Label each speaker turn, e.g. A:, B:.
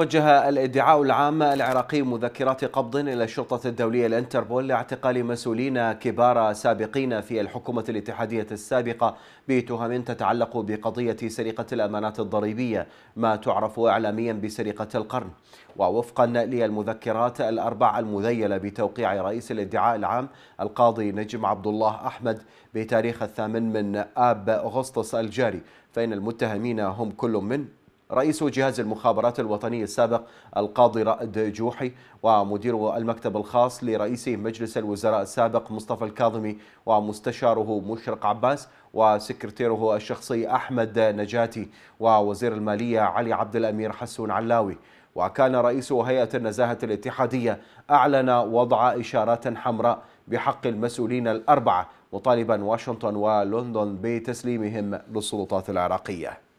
A: وجه الادعاء العام العراقي مذكرات قبض إلى الشرطة الدولية الانتربول لاعتقال مسؤولين كبار سابقين في الحكومة الاتحادية السابقة بتهم تتعلق بقضية سرقة الأمانات الضريبية ما تعرف إعلاميا بسرقة القرن ووفقا للمذكرات الأربع المذيلة بتوقيع رئيس الادعاء العام القاضي نجم عبد الله أحمد بتاريخ الثامن من آب أغسطس الجاري فإن المتهمين هم كل من رئيس جهاز المخابرات الوطني السابق القاضي رائد جوحي ومدير المكتب الخاص لرئيس مجلس الوزراء السابق مصطفى الكاظمي ومستشاره مشرق عباس وسكرتيره الشخصي أحمد نجاتي ووزير المالية علي عبد الأمير حسون علاوي وكان رئيس هيئة النزاهة الاتحادية أعلن وضع إشارات حمراء بحق المسؤولين الأربعة مطالبا واشنطن ولندن بتسليمهم للسلطات العراقية